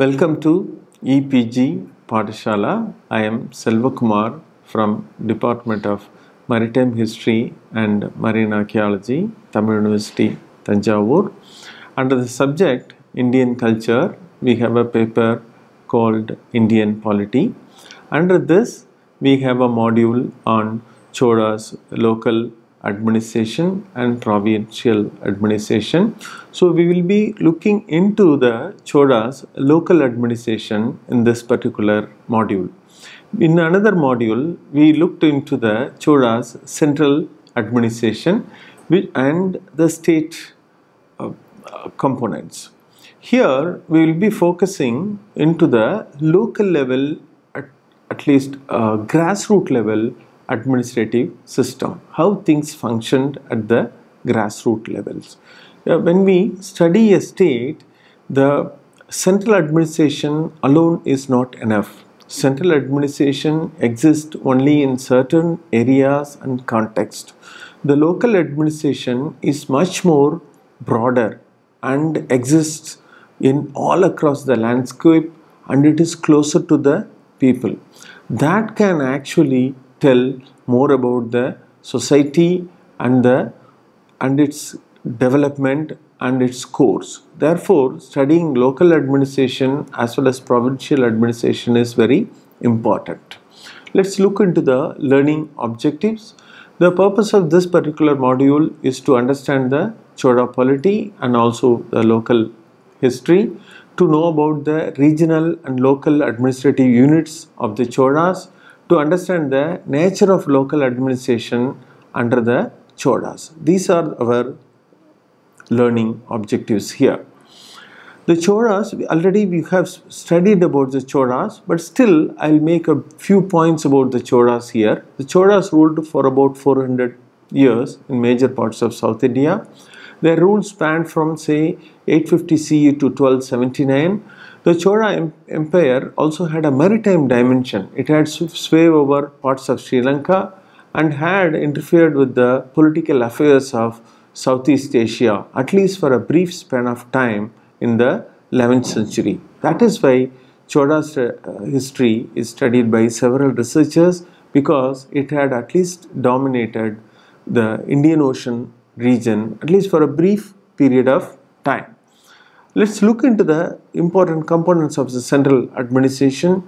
Welcome to EPG Padashala. I am Selvakumar from Department of Maritime History and Marine Archaeology, Tamil University, Tanjavur. Under the subject Indian Culture, we have a paper called Indian Polity. Under this, we have a module on Cholas, local administration and provincial administration. So we will be looking into the Chodas local administration in this particular module. In another module, we looked into the Chodas central administration and the state uh, components. Here we will be focusing into the local level at, at least uh, grassroots level administrative system, how things functioned at the grassroots levels. Uh, when we study a state, the central administration alone is not enough. Central administration exists only in certain areas and context. The local administration is much more broader and exists in all across the landscape and it is closer to the people. That can actually tell more about the society and the and its development and its course. Therefore, studying local administration as well as provincial administration is very important. Let's look into the learning objectives. The purpose of this particular module is to understand the Choda polity and also the local history, to know about the regional and local administrative units of the Chodas, to understand the nature of local administration under the Chodas. These are our learning objectives here. The Chodas, already we have studied about the Chodas, but still I'll make a few points about the Chodas here. The Chodas ruled for about 400 years in major parts of South India. Their rule spanned from say 850 CE to 1279 the Chola Empire also had a maritime dimension. It had sway over parts of Sri Lanka and had interfered with the political affairs of Southeast Asia, at least for a brief span of time in the 11th century. That is why Chola's uh, history is studied by several researchers because it had at least dominated the Indian Ocean region, at least for a brief period of time. Let's look into the important components of the central administration.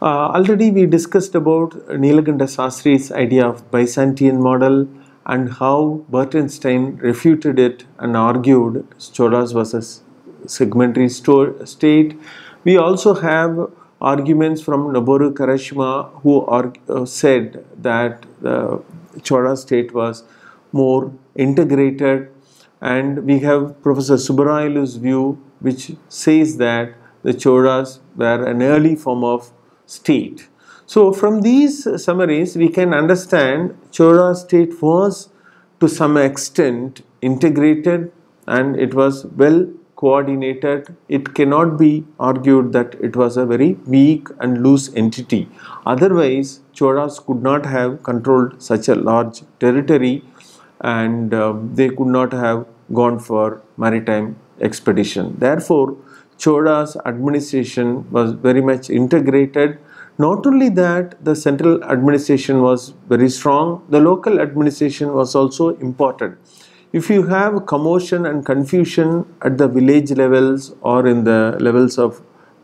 Uh, already we discussed about Nilaganda Sastri's idea of Byzantine model and how Bertenstein refuted it and argued was a segmentary state. We also have arguments from Noboru Karashima who uh, said that the state was more integrated and we have Professor Subbarayalu's view which says that the Choras were an early form of state. So from these summaries we can understand Chora state was to some extent integrated and it was well coordinated. It cannot be argued that it was a very weak and loose entity. Otherwise Choras could not have controlled such a large territory and uh, they could not have gone for maritime expedition. Therefore, Choda's administration was very much integrated. Not only that, the central administration was very strong, the local administration was also important. If you have commotion and confusion at the village levels or in the levels of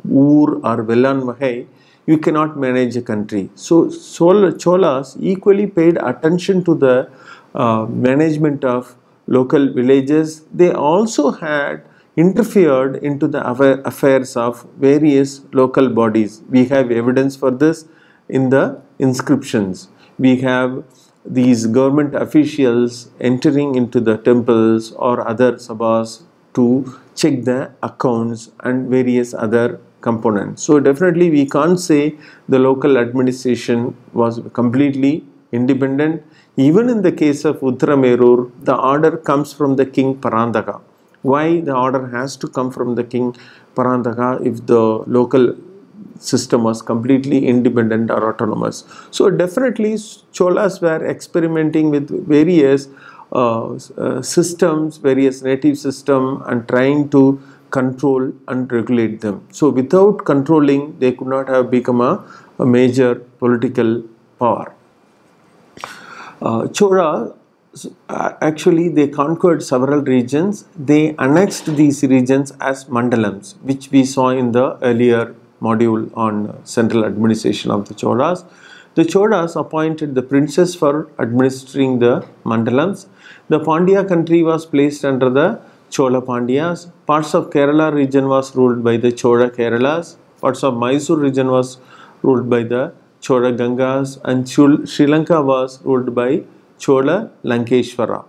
Ur or Velan Mahai, you cannot manage a country. So, Cholas equally paid attention to the uh, management of local villages, they also had interfered into the affairs of various local bodies. We have evidence for this in the inscriptions. We have these government officials entering into the temples or other sabhas to check the accounts and various other components. So definitely we can't say the local administration was completely independent even in the case of Uttaramerur, the order comes from the king Parandaga. Why the order has to come from the king Parandaga if the local system was completely independent or autonomous. So definitely Cholas were experimenting with various uh, uh, systems, various native system and trying to control and regulate them. So without controlling they could not have become a, a major political power. Uh, Chora actually they conquered several regions. They annexed these regions as mandalams, which we saw in the earlier module on central administration of the Cholas. The Cholas appointed the princes for administering the mandalams. The Pandya country was placed under the Chola Pandyas. Parts of Kerala region was ruled by the Chola Keralas. Parts of Mysore region was ruled by the Chola Gangas and Sri Lanka was ruled by Chola Lankeshwara.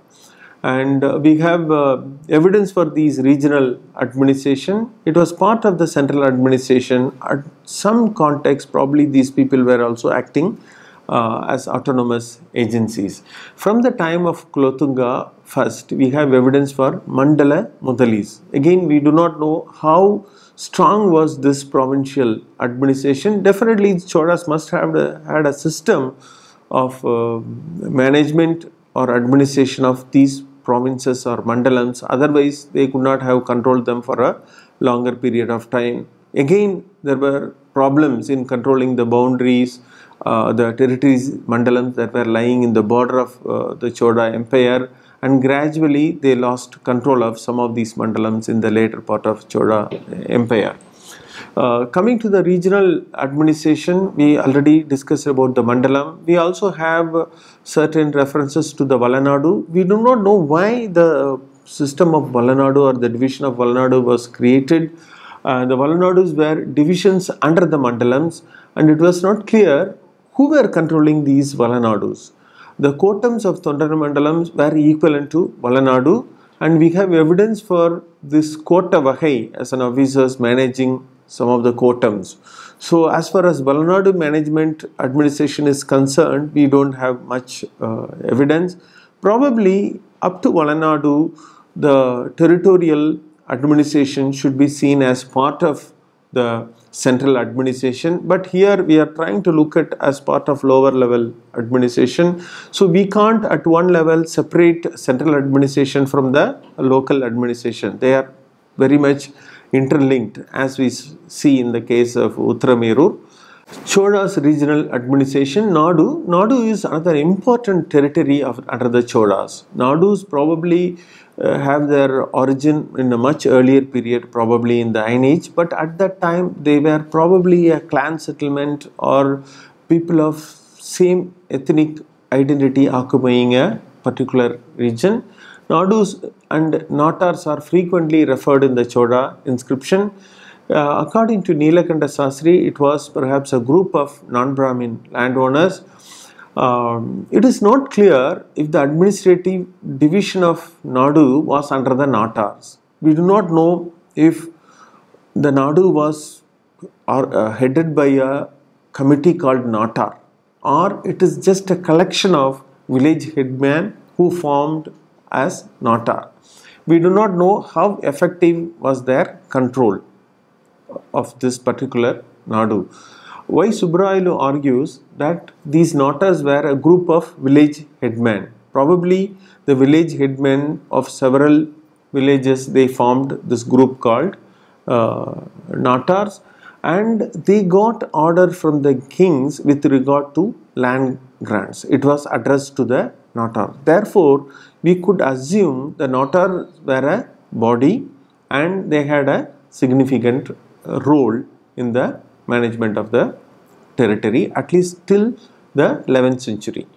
And uh, we have uh, evidence for these regional administration. It was part of the central administration. At some context, probably these people were also acting uh, as autonomous agencies. From the time of Klothunga, first, we have evidence for Mandala Mudalis. Again, we do not know how strong was this provincial administration. Definitely, Chodas must have had a system of uh, management or administration of these provinces or mandalams. Otherwise, they could not have controlled them for a longer period of time. Again, there were problems in controlling the boundaries, uh, the territories, mandalams that were lying in the border of uh, the Chola Empire and gradually they lost control of some of these mandalams in the later part of Chola Empire. Uh, coming to the regional administration, we already discussed about the Mandalam. We also have certain references to the Valanadu. We do not know why the system of Valanadu or the division of Valanadu was created. Uh, the Valanadus were divisions under the Mandalams and it was not clear who were controlling these Valanadus the quotums of Thondaramandalam were equivalent to Valanadu and we have evidence for this quota vagai as an officer managing some of the quotums. So as far as Balanadu management administration is concerned, we don't have much uh, evidence. Probably up to Valanadu, the territorial administration should be seen as part of the central administration but here we are trying to look at as part of lower level administration so we can't at one level separate central administration from the local administration they are very much interlinked as we see in the case of Uttaramerur Cholas regional administration Nadu Nadu is another important territory of under the Chodas. Nadu is probably uh, have their origin in a much earlier period, probably in the Iron Age, but at that time they were probably a clan settlement or people of same ethnic identity occupying a particular region. Nadus and Natars are frequently referred in the Chola inscription. Uh, according to Nilakanta Sastri, it was perhaps a group of non-Brahmin landowners um, it is not clear if the administrative division of Nadu was under the Natars. We do not know if the Nadu was or, uh, headed by a committee called Natar or it is just a collection of village headmen who formed as Natar. We do not know how effective was their control of this particular Nadu why Subrayulu argues that these Natas were a group of village headmen. Probably the village headmen of several villages they formed this group called uh, Natars and they got order from the kings with regard to land grants. It was addressed to the Natar. Therefore, we could assume the Natar were a body and they had a significant role in the management of the territory at least till the 11th century.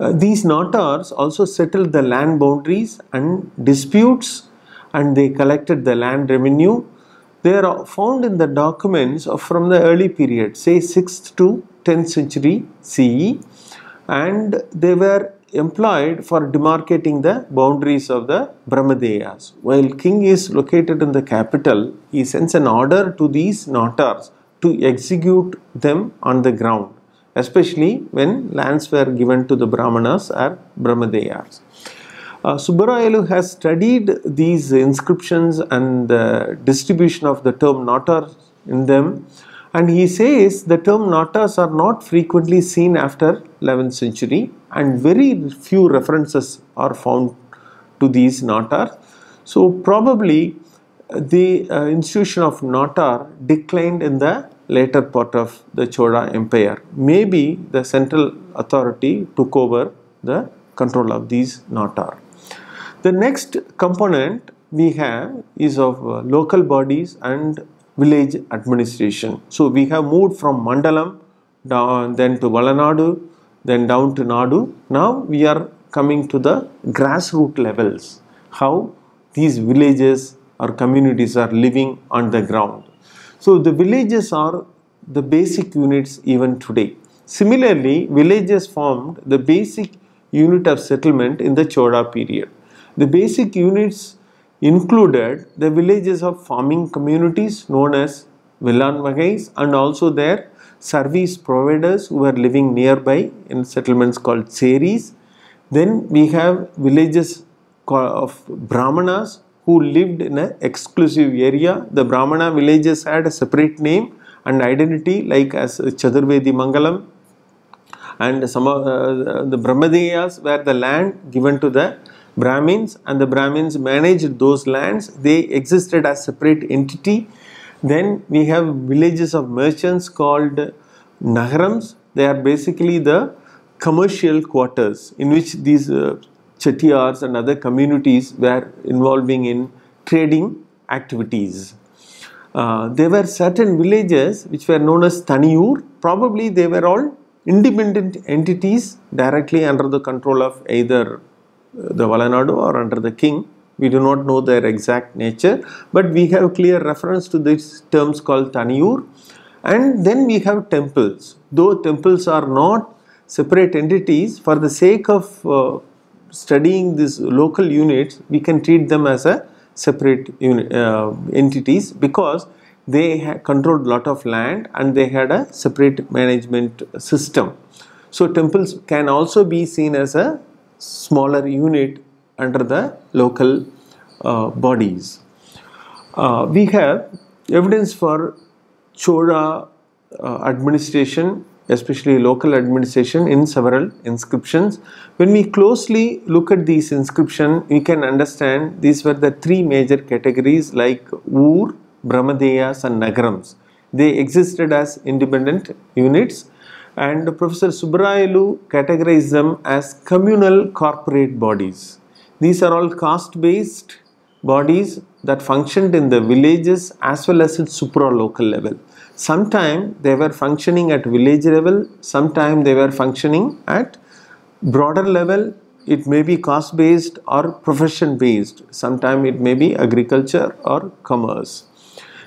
Uh, these Nautars also settled the land boundaries and disputes and they collected the land revenue. They are found in the documents from the early period say 6th to 10th century CE and they were employed for demarcating the boundaries of the Brahmadeyas. While king is located in the capital, he sends an order to these Nautars to execute them on the ground, especially when lands were given to the Brahmanas or Brahmadeyas. Uh, Subbarayalu has studied these inscriptions and the distribution of the term notar in them and he says the term natas are not frequently seen after 11th century and very few references are found to these natar. So probably the uh, institution of notar declined in the later part of the Chola Empire. Maybe the central authority took over the control of these Natar. The next component we have is of uh, local bodies and village administration. So we have moved from Mandalam down then to Valanadu then down to Nadu. Now we are coming to the grassroots levels. How these villages or communities are living on the ground. So the villages are the basic units even today. Similarly, villages formed the basic unit of settlement in the Chola period. The basic units included the villages of farming communities known as Villan and also their service providers who were living nearby in settlements called Seris. Then we have villages of Brahmanas who lived in an exclusive area. The Brahmana villages had a separate name and identity like as Chaturvedi Mangalam and some of uh, the Brahmadeyas were the land given to the Brahmins and the Brahmins managed those lands. They existed as separate entity. Then we have villages of merchants called Nagarams. They are basically the commercial quarters in which these uh, Chettiars and other communities were involving in trading activities. Uh, there were certain villages which were known as Taniyur. Probably they were all independent entities directly under the control of either uh, the Valanadu or under the king. We do not know their exact nature, but we have clear reference to these terms called Taniyur. And then we have temples. Though temples are not separate entities, for the sake of uh, studying these local units, we can treat them as a separate unit, uh, entities because they controlled lot of land and they had a separate management system. So temples can also be seen as a smaller unit under the local uh, bodies. Uh, we have evidence for Chola uh, administration especially local administration in several inscriptions. When we closely look at these inscription, we can understand these were the three major categories like Ur, Brahmadeyas and Nagrams. They existed as independent units and Professor Subrayalu categorized them as communal corporate bodies. These are all caste based bodies that functioned in the villages as well as at local level. Sometimes they were functioning at village level, sometimes they were functioning at broader level. It may be caste based or profession based, sometimes it may be agriculture or commerce.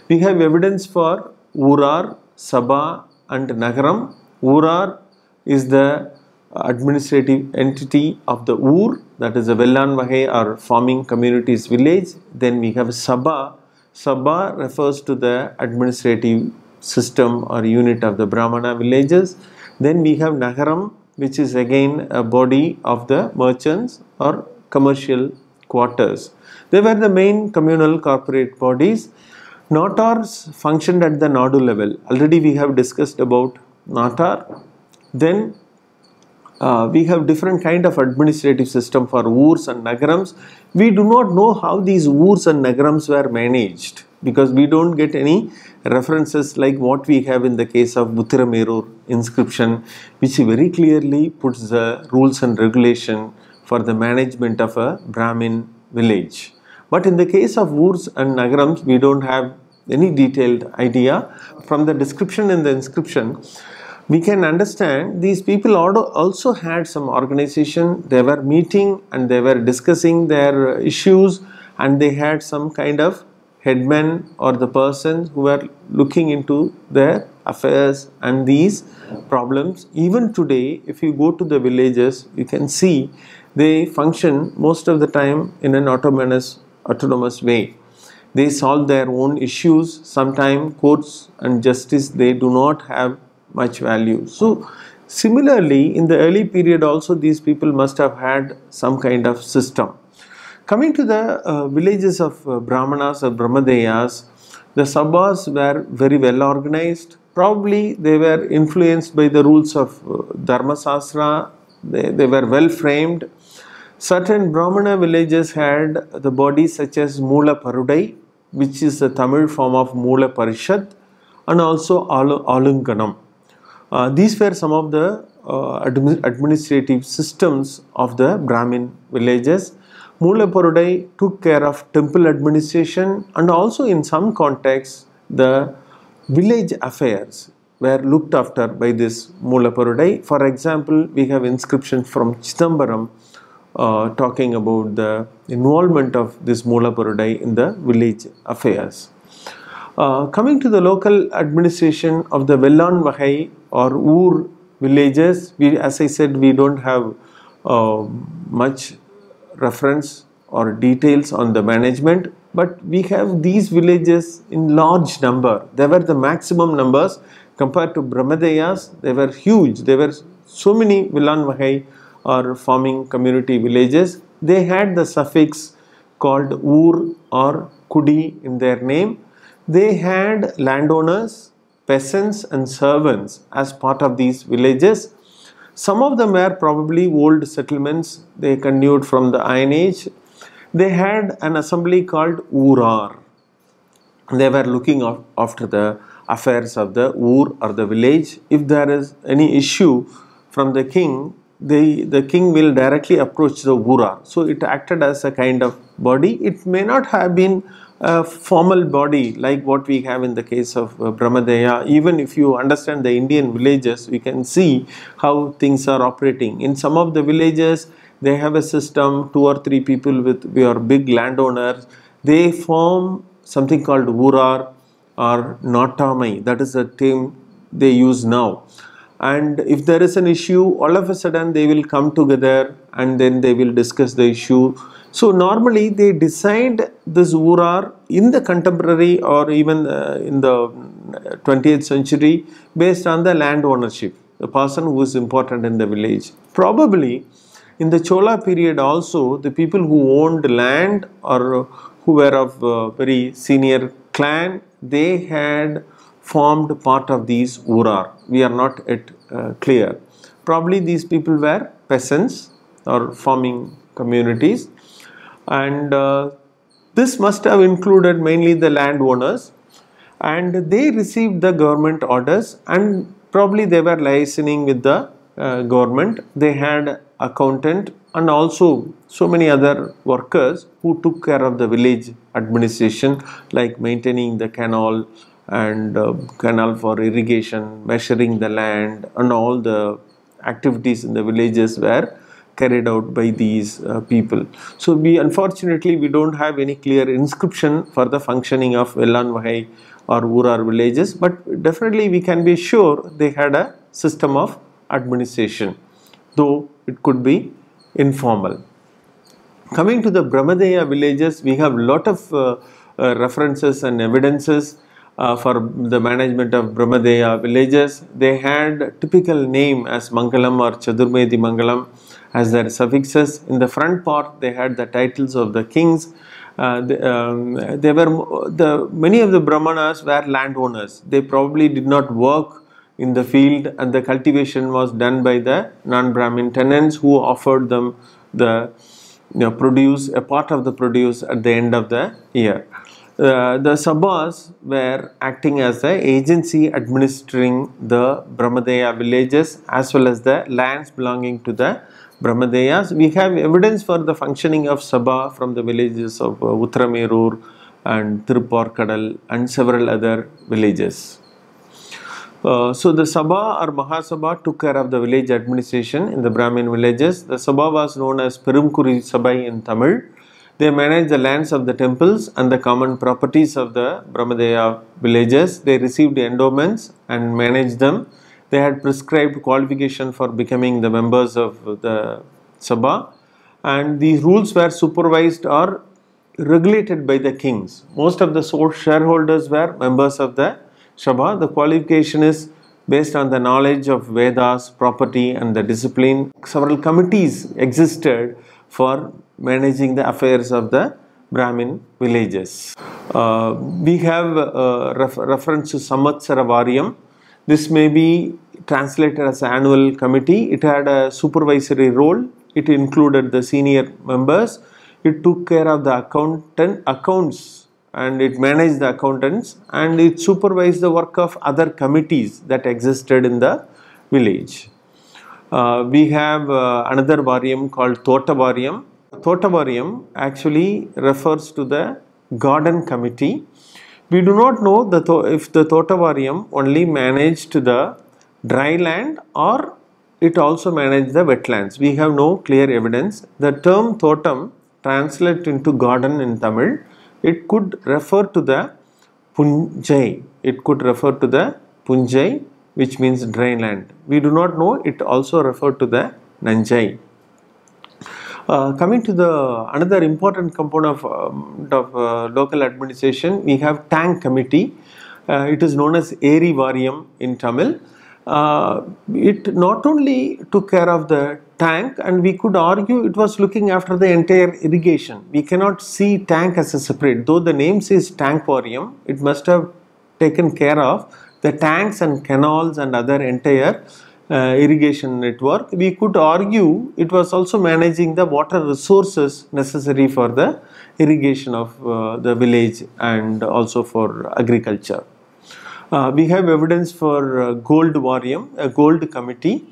We have evidence for Urar, Sabha, and Nagaram. Urar is the administrative entity of the Ur, that is the Vellan Vahe or farming communities village. Then we have Sabha. Sabha refers to the administrative system or unit of the Brahmana villages. Then we have Nagaram, which is again a body of the merchants or commercial quarters. They were the main communal corporate bodies. Notars functioned at the Nadu level. Already we have discussed about Natar. Then uh, we have different kind of administrative system for oors and nagrams. We do not know how these oors and nagrams were managed because we don't get any references like what we have in the case of Uttaramerur inscription which very clearly puts the rules and regulation for the management of a Brahmin village. But in the case of oors and nagrams, we don't have any detailed idea. From the description in the inscription, we can understand these people also had some organization, they were meeting and they were discussing their issues and they had some kind of headman or the persons who were looking into their affairs and these problems. Even today, if you go to the villages, you can see they function most of the time in an autonomous, autonomous way they solve their own issues sometimes courts and justice they do not have much value. So similarly in the early period also these people must have had some kind of system. Coming to the uh, villages of uh, Brahmanas or Brahmadeyas, the sabhas were very well organized. Probably they were influenced by the rules of uh, Dharma Sastra. They, they were well framed. Certain Brahmana villages had the bodies such as Mula Parudai, which is the Tamil form of Mula Parishad, and also Al Alunganam. Uh, these were some of the uh, administrative systems of the Brahmin villages. Mulaporudai took care of temple administration and also in some contexts the village affairs were looked after by this Mulaporudai. For example, we have inscription from Chitambaram uh, talking about the involvement of this Mulaporudai in the village affairs. Uh, coming to the local administration of the Vellan Vahai or Ur villages, we, as I said, we don't have uh, much reference or details on the management, but we have these villages in large number. They were the maximum numbers compared to Brahmadeyas, they were huge. There were so many Vilan Vahai or farming community villages. They had the suffix called Ur or Kudi in their name. They had landowners peasants and servants as part of these villages. Some of them were probably old settlements, they continued from the Iron Age. They had an assembly called Urar. They were looking after the affairs of the Ur or the village. If there is any issue from the king, they the king will directly approach the Urar. So it acted as a kind of body. It may not have been a formal body like what we have in the case of uh, Brahmadeya. Even if you understand the Indian villages, we can see how things are operating. In some of the villages, they have a system, two or three people with we are big landowners, they form something called Urar or Notamai, that is the term they use now. And if there is an issue, all of a sudden they will come together and then they will discuss the issue so normally they designed this urar in the contemporary or even uh, in the 20th uh, century based on the land ownership, the person who is important in the village. Probably in the Chola period also the people who owned land or who were of uh, very senior clan, they had formed part of these urar. We are not yet uh, clear. Probably these people were peasants or farming communities and uh, this must have included mainly the landowners and they received the government orders and probably they were liaising with the uh, government they had accountant and also so many other workers who took care of the village administration like maintaining the canal and uh, canal for irrigation measuring the land and all the activities in the villages were carried out by these uh, people. So we unfortunately we don't have any clear inscription for the functioning of Vellan Vahai or Urar villages but definitely we can be sure they had a system of administration though it could be informal. Coming to the Brahmadeya villages we have lot of uh, uh, references and evidences uh, for the management of Brahmadeya villages. They had typical name as Mangalam or Chaturmedi Mangalam as their suffixes. In the front part, they had the titles of the kings. Uh, they, um, they were the many of the brahmanas were landowners. They probably did not work in the field, and the cultivation was done by the non-Brahmin tenants who offered them the you know, produce, a part of the produce at the end of the year. Uh, the sabhas were acting as the agency administering the Brahmadeya villages as well as the lands belonging to the Brahmadeyas. We have evidence for the functioning of Sabha from the villages of uh, Uttaramerur and Tiruporkadal and several other villages. Uh, so the Sabha or Mahasabha took care of the village administration in the Brahmin villages. The Sabha was known as Perumkuri Sabai in Tamil. They managed the lands of the temples and the common properties of the Brahmadeya villages. They received endowments and managed them they had prescribed qualification for becoming the members of the Sabha and these rules were supervised or regulated by the kings. Most of the shareholders were members of the Sabha. The qualification is based on the knowledge of Vedas, property and the discipline. Several committees existed for managing the affairs of the Brahmin villages. Uh, we have uh, ref reference to Samvatsara Varyam, this may be translated as annual committee. It had a supervisory role. It included the senior members. It took care of the accountant accounts and it managed the accountants and it supervised the work of other committees that existed in the village. Uh, we have uh, another varium called Thotavarium. Thotavarium actually refers to the garden committee we do not know the if the Totavarium only managed the dry land or it also managed the wetlands. We have no clear evidence. The term Thotam translates into garden in Tamil, it could refer to the Punjai. It could refer to the Punjai which means dry land. We do not know it also referred to the Nanjai. Uh, coming to the another important component of, um, of uh, local administration, we have Tank Committee. Uh, it is known as Erivarium in Tamil. Uh, it not only took care of the tank and we could argue it was looking after the entire irrigation. We cannot see tank as a separate, though the name says varium, it must have taken care of the tanks and canals and other entire uh, irrigation network, we could argue it was also managing the water resources necessary for the irrigation of uh, the village and also for agriculture. Uh, we have evidence for uh, gold varium, a gold committee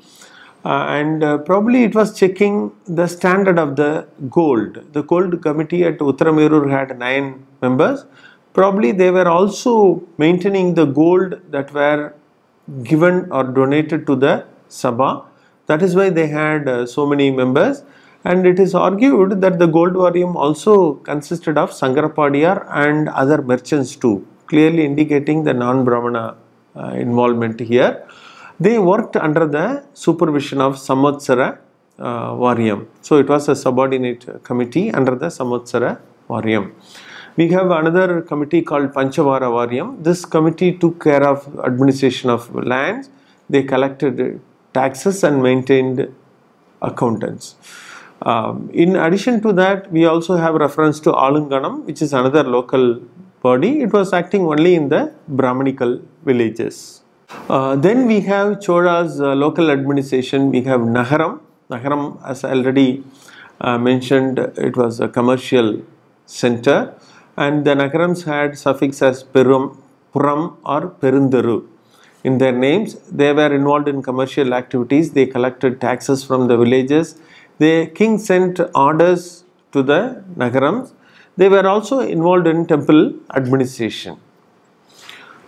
uh, and uh, probably it was checking the standard of the gold. The gold committee at Uttaramerur had 9 members. Probably they were also maintaining the gold that were given or donated to the Sabha. That is why they had uh, so many members and it is argued that the gold volume also consisted of Sangarapadiar and other merchants too, clearly indicating the non-Brahmana uh, involvement here. They worked under the supervision of Samatsara uh, Varyam. So it was a subordinate committee under the Samatsara Varyam. We have another committee called Panchavara Varyam. This committee took care of administration of lands. They collected taxes and maintained accountants. Um, in addition to that, we also have reference to Alunganam, which is another local body. It was acting only in the Brahmanical villages. Uh, then we have Chora's uh, local administration. We have Naharam. Naharam, as already uh, mentioned, it was a commercial center and the nagarams had suffix as puram or Perundaru. In their names, they were involved in commercial activities, they collected taxes from the villages, the king sent orders to the nagarams. They were also involved in temple administration.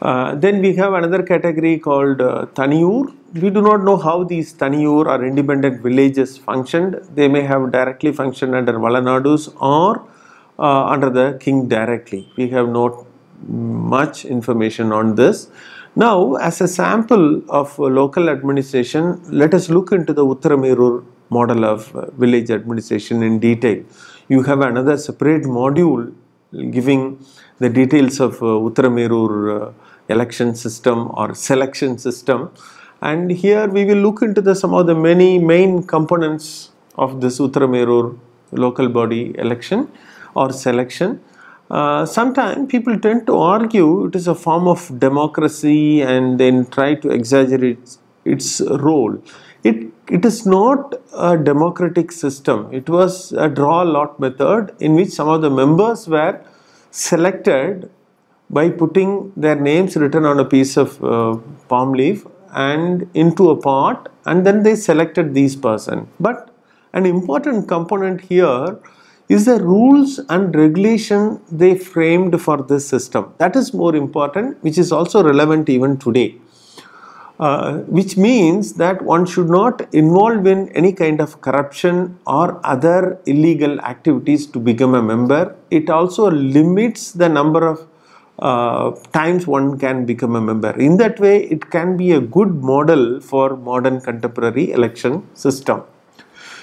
Uh, then we have another category called uh, Taniyur. We do not know how these Taniyur or independent villages functioned. They may have directly functioned under Valanadus or uh, under the king directly. We have not much information on this. Now, as a sample of local administration, let us look into the Uttaramerur model of uh, village administration in detail. You have another separate module giving the details of uh, Uttaramerur uh, election system or selection system and here we will look into the, some of the many main components of this Uttaramerur local body election or selection. Uh, sometimes people tend to argue it is a form of democracy and then try to exaggerate its role. It, it is not a democratic system. It was a draw lot method in which some of the members were selected by putting their names written on a piece of uh, palm leaf and into a pot and then they selected these person. But an important component here is the rules and regulation they framed for this system. That is more important, which is also relevant even today. Uh, which means that one should not involve in any kind of corruption or other illegal activities to become a member. It also limits the number of uh, times one can become a member. In that way, it can be a good model for modern contemporary election system.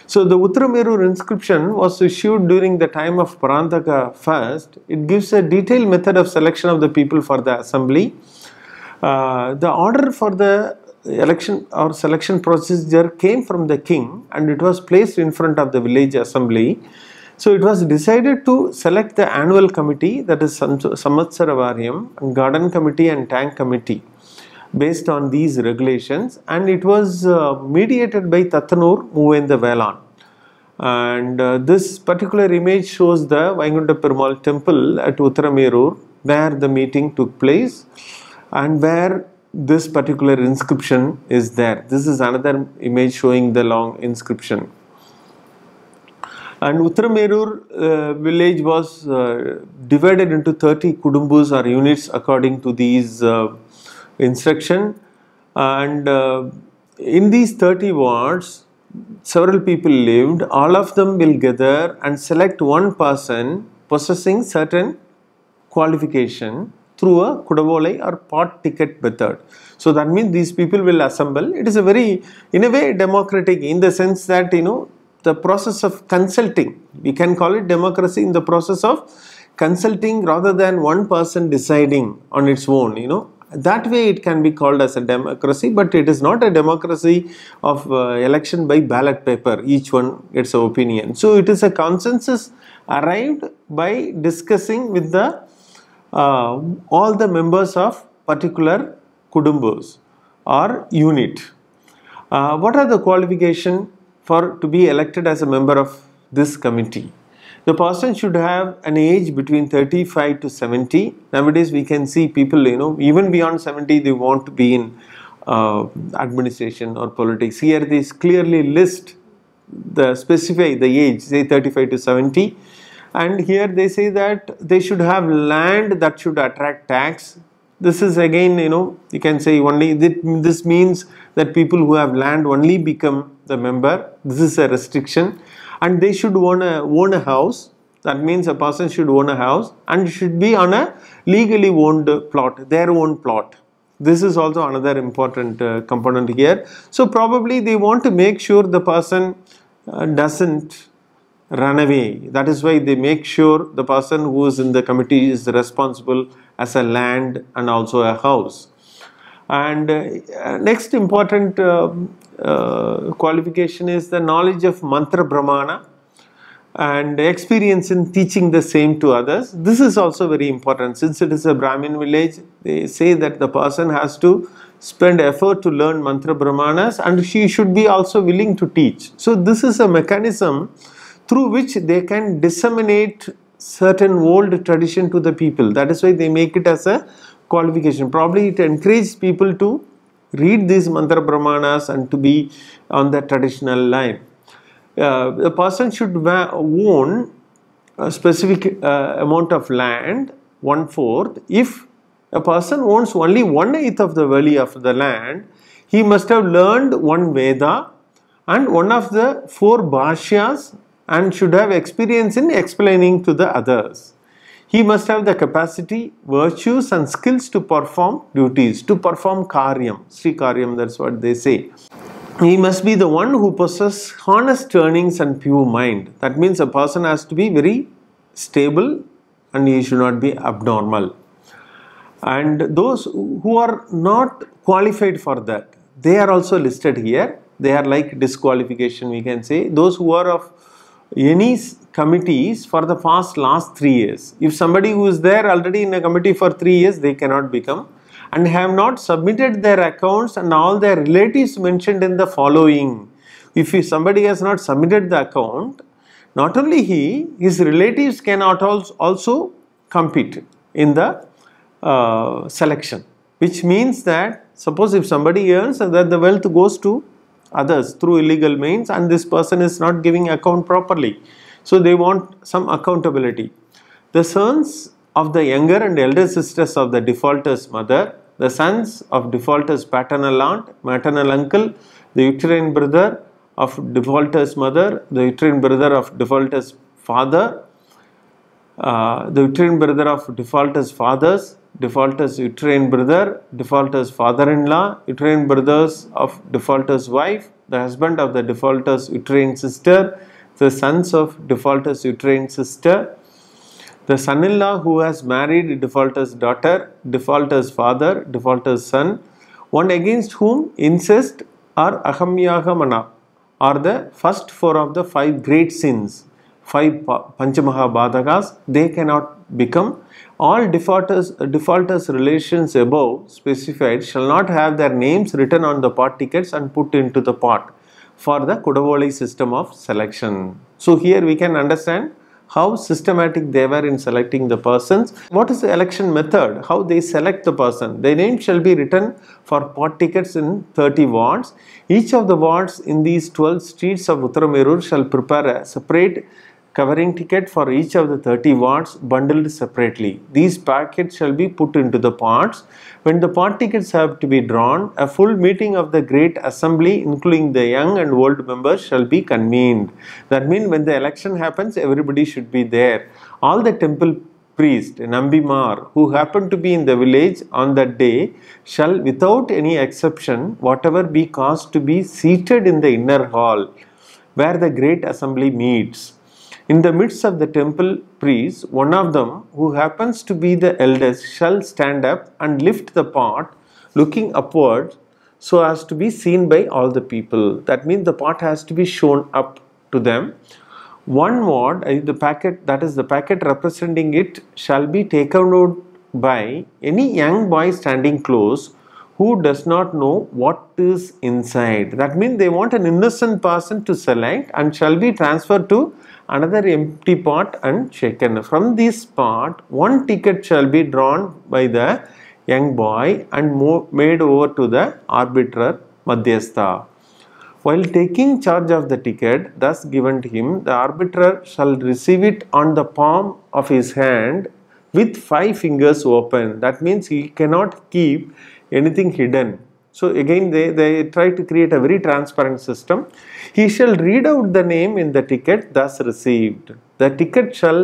So the Uttaramerur inscription was issued during the time of Parantaka first. It gives a detailed method of selection of the people for the assembly. Uh, the order for the election or selection procedure came from the king and it was placed in front of the village assembly. So it was decided to select the annual committee that is Samvatsara garden committee and tank committee based on these regulations and it was uh, mediated by Tathanur the Velan. And uh, this particular image shows the Vaikuntha Perumal temple at Uttaramerur where the meeting took place and where this particular inscription is there. This is another image showing the long inscription. And Uttaramerur uh, village was uh, divided into 30 kudumbus or units according to these uh, instruction and uh, in these 30 wards several people lived all of them will gather and select one person possessing certain qualification through a kudavole or pot ticket method. So that means these people will assemble. It is a very, in a way, democratic in the sense that, you know, the process of consulting, we can call it democracy in the process of consulting rather than one person deciding on its own, you know that way it can be called as a democracy but it is not a democracy of uh, election by ballot paper each one gets an opinion so it is a consensus arrived by discussing with the uh, all the members of particular kudumbos or unit uh, what are the qualification for to be elected as a member of this committee the person should have an age between 35 to 70. Nowadays we can see people, you know, even beyond 70 they want to be in uh, administration or politics. Here they clearly list the specify the age, say 35 to 70. And here they say that they should have land that should attract tax. This is again, you know, you can say only this means that people who have land only become the member. This is a restriction and they should own a, own a house that means a person should own a house and should be on a legally owned plot their own plot this is also another important uh, component here so probably they want to make sure the person uh, doesn't run away that is why they make sure the person who is in the committee is responsible as a land and also a house and uh, next important um, uh, qualification is the knowledge of mantra brahmana and experience in teaching the same to others. This is also very important. Since it is a Brahmin village, they say that the person has to spend effort to learn mantra brahmanas and she should be also willing to teach. So this is a mechanism through which they can disseminate certain old tradition to the people. That is why they make it as a qualification. Probably it encourages people to read these mantra brahmanas and to be on the traditional line. Uh, the person should own a specific uh, amount of land, one fourth. If a person owns only one eighth of the value of the land, he must have learned one Veda and one of the four Bhashyas and should have experience in explaining to the others. He must have the capacity, virtues and skills to perform duties, to perform karyam, Sri karyam that's what they say. He must be the one who possesses honest earnings and pure mind. That means a person has to be very stable and he should not be abnormal. And those who are not qualified for that, they are also listed here. They are like disqualification we can say. Those who are of any committees for the past last three years. If somebody who is there already in a committee for three years, they cannot become and have not submitted their accounts and all their relatives mentioned in the following. If somebody has not submitted the account, not only he, his relatives cannot also compete in the uh, selection. Which means that suppose if somebody earns that the wealth goes to others through illegal means and this person is not giving account properly. So they want some accountability. The sons of the younger and elder sisters of the defaulter's mother, the sons of defaulter's paternal aunt, maternal uncle, the uterine brother of defaulter's mother, the uterine brother of defaulter's father, uh, the uterine brother of defaulter's fathers, defaulter's uterine brother, defaulter's father-in-law, uterine brothers of defaulter's wife, the husband of the defaulter's uterine sister, the sons of defaulter's uterine sister, the son-in-law who has married defaulter's daughter, defaulter's father, defaulter's son, one against whom incest or ahamyagamana are the first four of the five great sins, five panchamahabhadagas, they cannot become all defaulters, defaulters relations above specified shall not have their names written on the pot tickets and put into the pot for the Kodavoli system of selection. So here we can understand how systematic they were in selecting the persons. What is the election method? How they select the person? Their name shall be written for pot tickets in 30 wards. Each of the wards in these 12 streets of Uttaramerur shall prepare a separate covering ticket for each of the 30 wards bundled separately. These packets shall be put into the pots. When the pot tickets have to be drawn, a full meeting of the Great Assembly including the young and old members shall be convened. That means when the election happens, everybody should be there. All the temple priest Nambimar who happened to be in the village on that day shall without any exception whatever be caused to be seated in the inner hall where the great assembly meets in the midst of the temple priests, one of them, who happens to be the eldest, shall stand up and lift the pot, looking upward so as to be seen by all the people. That means the pot has to be shown up to them. One wad, uh, the packet, that is the packet representing it, shall be taken out by any young boy standing close who does not know what is inside. That means they want an innocent person to select and shall be transferred to another empty pot and shaken. From this pot, one ticket shall be drawn by the young boy and made over to the arbiter Madhyastha. While taking charge of the ticket thus given to him, the arbiter shall receive it on the palm of his hand with five fingers open. That means he cannot keep anything hidden. So again they, they try to create a very transparent system. He shall read out the name in the ticket thus received. The ticket shall,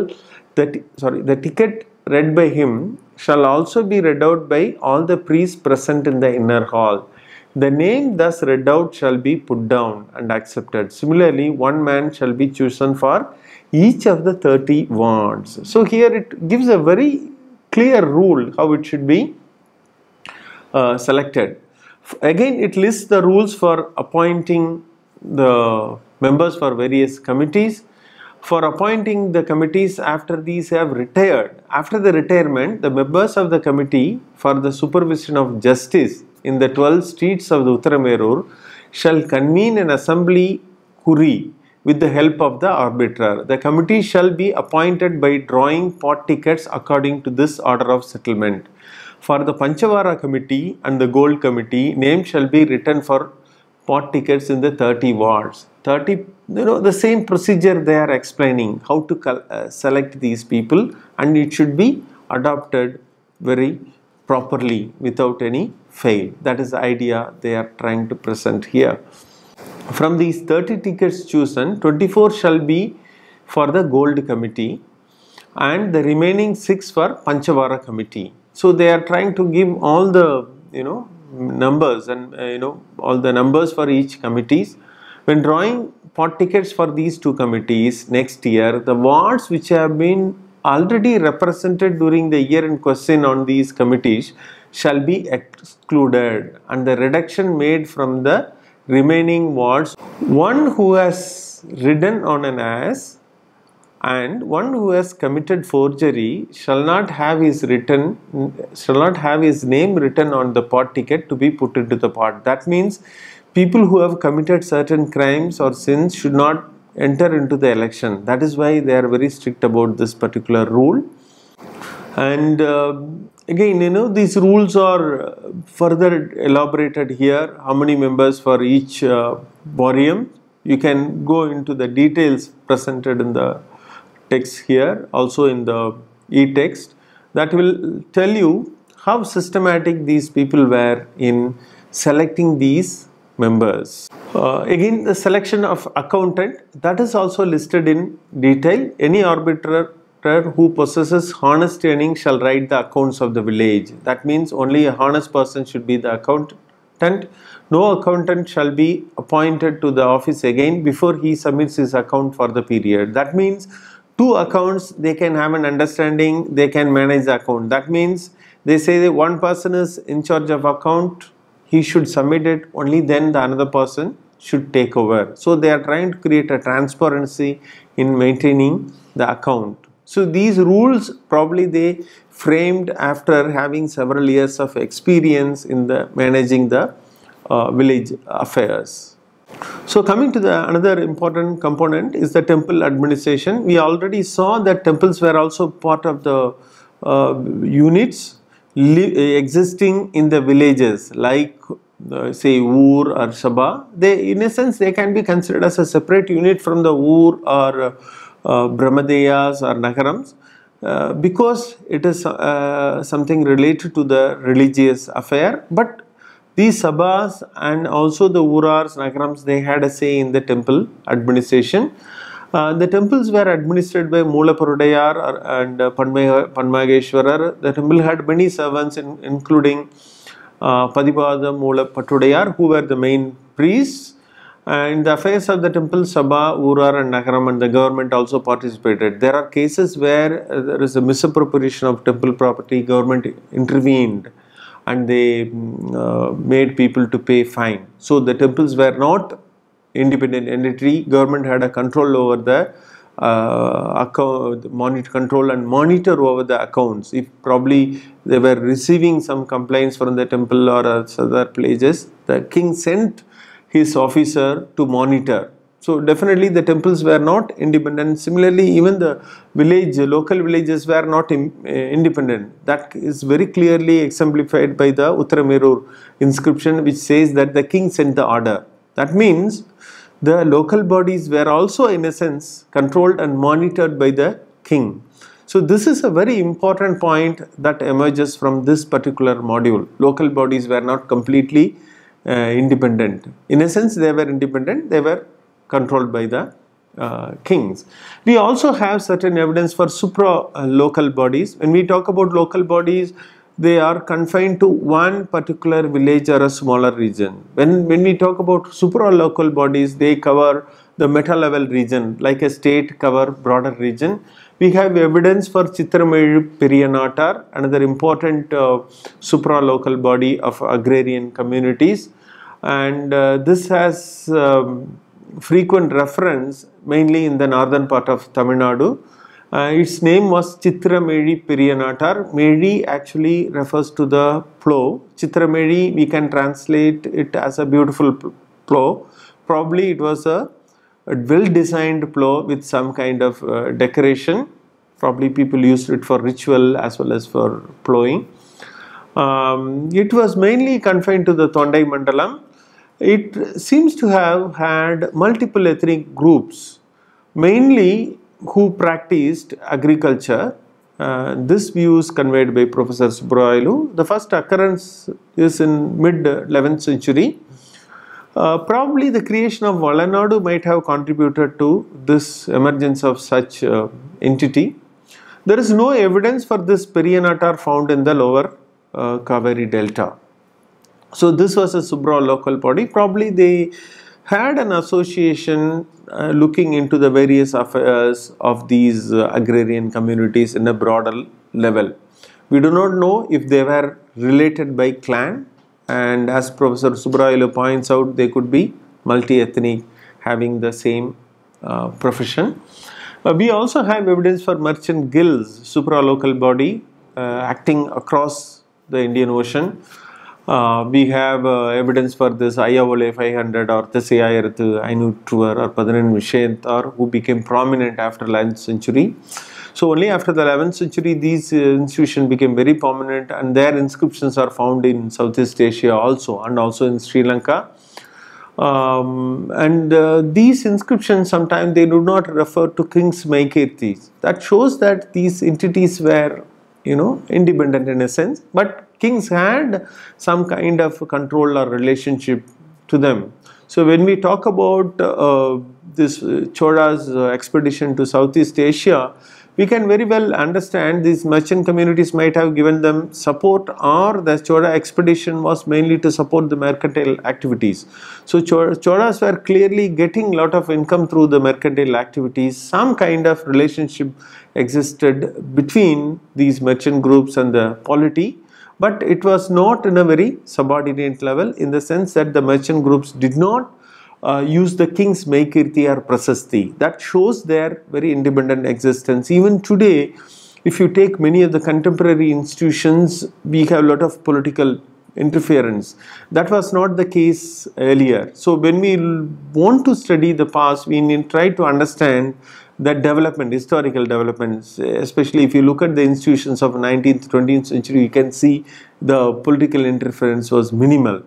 the sorry, the ticket read by him shall also be read out by all the priests present in the inner hall. The name thus read out shall be put down and accepted. Similarly, one man shall be chosen for each of the 30 wards. So here it gives a very clear rule how it should be uh, selected. Again, it lists the rules for appointing the members for various committees. For appointing the committees after these have retired, after the retirement, the members of the committee for the supervision of justice in the 12 streets of the Uttaramerur shall convene an assembly Kuri, with the help of the arbiter. The committee shall be appointed by drawing pot tickets according to this order of settlement. For the Panchavara committee and the gold committee, name shall be written for pot tickets in the 30 wards. 30, you know, the same procedure they are explaining how to uh, select these people and it should be adopted very properly without any fail. That is the idea they are trying to present here. From these 30 tickets chosen, 24 shall be for the gold committee and the remaining 6 for Panchavara committee. So they are trying to give all the you know numbers and uh, you know all the numbers for each committees. When drawing pot tickets for these two committees next year, the wards which have been already represented during the year in question on these committees shall be excluded and the reduction made from the remaining wards. One who has ridden on an ass and one who has committed forgery shall not have his written shall not have his name written on the pot ticket to be put into the pot that means people who have committed certain crimes or sins should not enter into the election that is why they are very strict about this particular rule and uh, again you know these rules are further elaborated here how many members for each uh, you can go into the details presented in the text here also in the e-text that will tell you how systematic these people were in selecting these members. Uh, again the selection of accountant that is also listed in detail. Any arbitrator who possesses honest training shall write the accounts of the village. That means only a honest person should be the accountant. No accountant shall be appointed to the office again before he submits his account for the period. That means two accounts they can have an understanding they can manage the account that means they say that one person is in charge of account he should submit it only then the another person should take over so they are trying to create a transparency in maintaining the account so these rules probably they framed after having several years of experience in the managing the uh, village affairs so coming to the another important component is the temple administration. We already saw that temples were also part of the uh, units existing in the villages like uh, say Ur or Sabha. They in a sense they can be considered as a separate unit from the Ur or uh, Brahmadeyas or Nagarams. Uh, because it is uh, something related to the religious affair but these sabhas and also the Urars, Nagrams, they had a say in the temple administration. Uh, the temples were administered by Mula Parudayar and uh, Panmageshwarar. The temple had many servants, in, including uh, Padipada Mula Patudayar, who were the main priests. And the affairs of the temple, Sabha, Urar, and Nagaram, and the government also participated. There are cases where uh, there is a misappropriation of temple property, government intervened and they mm, uh, made people to pay fine. So the temples were not independent entity, government had a control over the uh, account, monitor control and monitor over the accounts. If probably they were receiving some complaints from the temple or other places, the king sent his officer to monitor so definitely the temples were not independent. Similarly, even the village, local villages were not in, uh, eh, independent. That is very clearly exemplified by the Uttaramerur inscription which says that the king sent the order. That means the local bodies were also in a sense controlled and monitored by the king. So this is a very important point that emerges from this particular module. Local bodies were not completely uh, independent. In a sense, they were independent. They were controlled by the uh, kings. We also have certain evidence for supra-local uh, bodies. When we talk about local bodies, they are confined to one particular village or a smaller region. When, when we talk about supra-local bodies, they cover the meta-level region, like a state cover broader region. We have evidence for Chitramayur another important uh, supra-local body of agrarian communities. And uh, this has um, frequent reference mainly in the northern part of Tamil Nadu. Uh, its name was Chitramedi Piriyanatar. Medi actually refers to the plow. Chitramedi we can translate it as a beautiful plow. Probably it was a, a well-designed plow with some kind of uh, decoration. Probably people used it for ritual as well as for plowing. Um, it was mainly confined to the Thondai Mandalam it seems to have had multiple ethnic groups, mainly who practiced agriculture. Uh, this view is conveyed by Professor Subroylu. The first occurrence is in mid 11th century. Uh, probably the creation of Valanadu might have contributed to this emergence of such uh, entity. There is no evidence for this Perianatar found in the lower uh, Kaveri delta. So this was a Subra local body. Probably they had an association uh, looking into the various affairs of these uh, agrarian communities in a broader level. We do not know if they were related by clan and as Professor Subrayalo points out, they could be multi-ethnic having the same uh, profession. Uh, we also have evidence for merchant guilds, supralocal body uh, acting across the Indian Ocean uh, we have uh, evidence for this Ayavole 500 or Thesaiyarathu Ainutruvar or Padanan Vishayantar who became prominent after 11th century. So only after the 11th century these uh, institutions became very prominent and their inscriptions are found in Southeast Asia also and also in Sri Lanka. Um, and uh, these inscriptions sometimes they do not refer to kings Maikirtis. That shows that these entities were you know independent in a sense but kings had some kind of control or relationship to them. So when we talk about uh, this uh, Chora's uh, expedition to Southeast Asia, we can very well understand these merchant communities might have given them support or the Chora expedition was mainly to support the mercantile activities. So Choras were clearly getting lot of income through the mercantile activities. Some kind of relationship existed between these merchant groups and the polity but it was not in a very subordinate level in the sense that the merchant groups did not uh, use the king's Maikirti or Prasasti. That shows their very independent existence. Even today, if you take many of the contemporary institutions, we have a lot of political interference. That was not the case earlier. So when we want to study the past, we need try to understand that development, historical developments, especially if you look at the institutions of 19th, 20th century, you can see the political interference was minimal.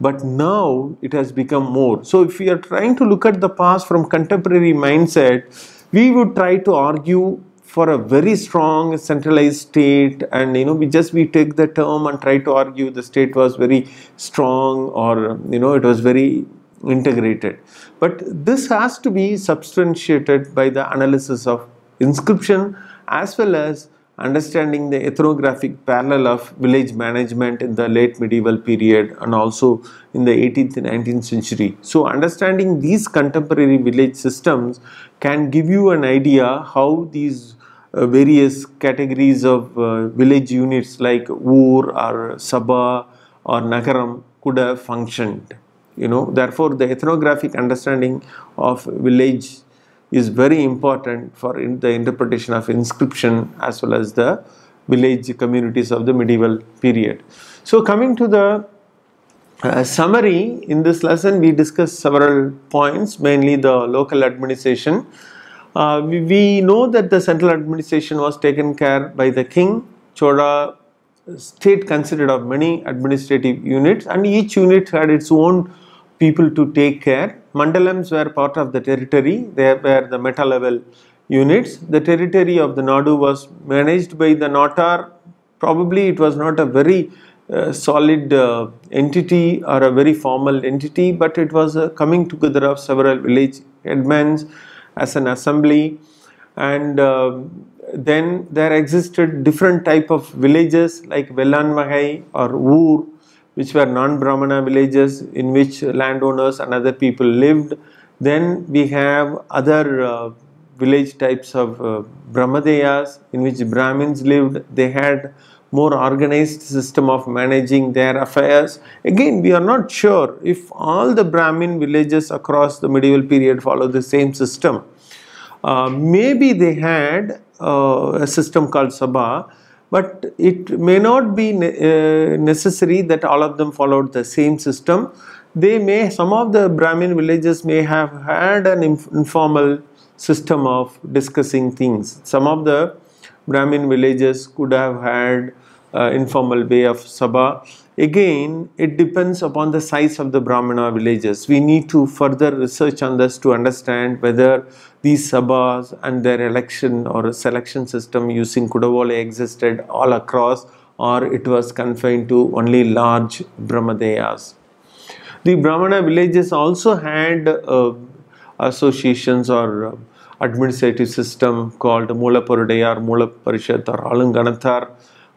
But now it has become more. So if we are trying to look at the past from contemporary mindset, we would try to argue for a very strong centralized state and you know we just we take the term and try to argue the state was very strong or you know it was very integrated. But this has to be substantiated by the analysis of inscription as well as understanding the ethnographic parallel of village management in the late medieval period and also in the 18th and 19th century. So understanding these contemporary village systems can give you an idea how these uh, various categories of uh, village units like Ur or Sabha or Nagaram could have functioned you know therefore the ethnographic understanding of village is very important for in the interpretation of inscription as well as the village communities of the medieval period. So coming to the uh, summary, in this lesson we discussed several points, mainly the local administration. Uh, we, we, know that the central administration was taken care by the king. Chola state consisted of many administrative units and each unit had its own people to take care. Mandalams were part of the territory, they were the meta level units. The territory of the Nadu was managed by the Notar. Probably it was not a very uh, solid uh, entity or a very formal entity, but it was a coming together of several village headmans as an assembly. And uh, then there existed different type of villages like Velan Mahai or Ur which were non-Brahmana villages in which landowners and other people lived. Then we have other uh, village types of uh, Brahmadeyas in which Brahmins lived. They had more organized system of managing their affairs. Again, we are not sure if all the Brahmin villages across the medieval period follow the same system. Uh, maybe they had uh, a system called Sabha but it may not be ne uh, necessary that all of them followed the same system. They may, some of the Brahmin villages may have had an inf informal system of discussing things. Some of the Brahmin villages could have had uh, informal way of sabha Again, it depends upon the size of the Brahmana villages. We need to further research on this to understand whether these sabhas and their election or selection system using Kudavole existed all across or it was confined to only large Brahmadeyas. The Brahmana villages also had uh, associations or uh, administrative system called Mula Parudayar, Mula or Alanganathar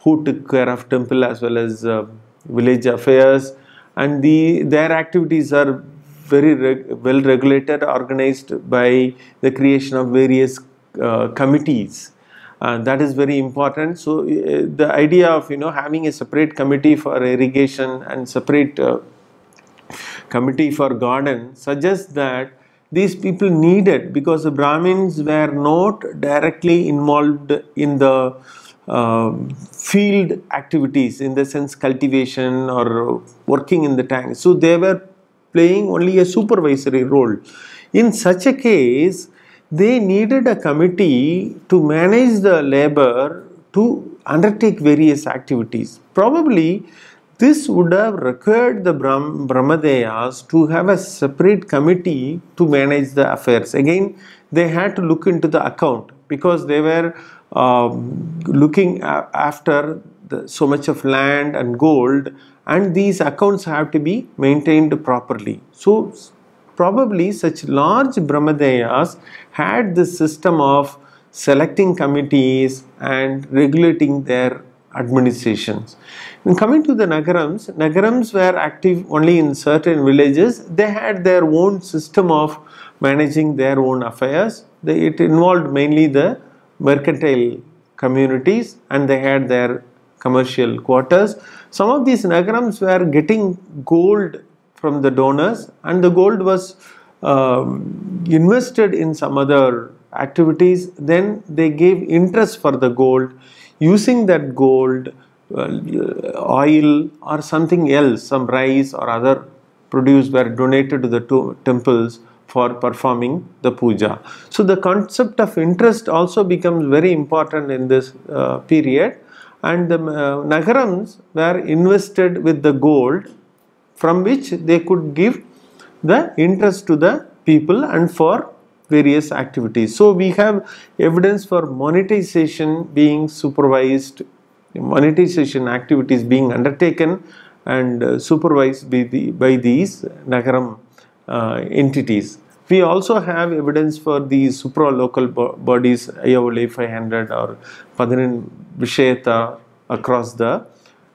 who took care of temple as well as uh, village affairs and the, their activities are very reg well regulated organized by the creation of various uh, committees uh, that is very important so uh, the idea of you know having a separate committee for irrigation and separate uh, committee for garden suggests that these people needed because the brahmins were not directly involved in the um, field activities in the sense cultivation or working in the tank. So they were playing only a supervisory role. In such a case, they needed a committee to manage the labor to undertake various activities. Probably this would have required the Brahm Brahmadeyas to have a separate committee to manage the affairs. Again, they had to look into the account because they were um, looking after the, so much of land and gold and these accounts have to be maintained properly. So probably such large Brahmadeyas had this system of selecting committees and regulating their administrations. And coming to the Nagarams, Nagarams were active only in certain villages. They had their own system of managing their own affairs. They, it involved mainly the mercantile communities and they had their commercial quarters. Some of these nagarams were getting gold from the donors and the gold was um, invested in some other activities. Then they gave interest for the gold using that gold uh, oil or something else, some rice or other produce were donated to the temples for performing the puja. So the concept of interest also becomes very important in this uh, period and the uh, nagarams were invested with the gold from which they could give the interest to the people and for various activities. So we have evidence for monetization being supervised, monetization activities being undertaken and uh, supervised by, the, by these nagarams. Uh, entities. We also have evidence for the supralocal local bodies IOLA 500 or Padanan Visheta across the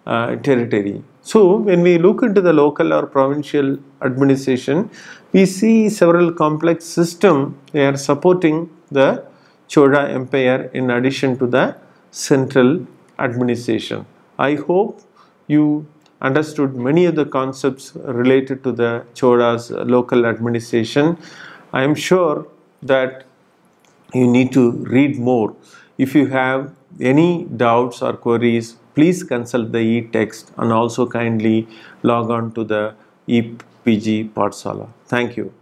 uh, territory. So, when we look into the local or provincial administration, we see several complex system they are supporting the Chola Empire in addition to the central administration. I hope you understood many of the concepts related to the Chodas local administration. I am sure that you need to read more. If you have any doubts or queries, please consult the e-text and also kindly log on to the EPG Partsala. Thank you.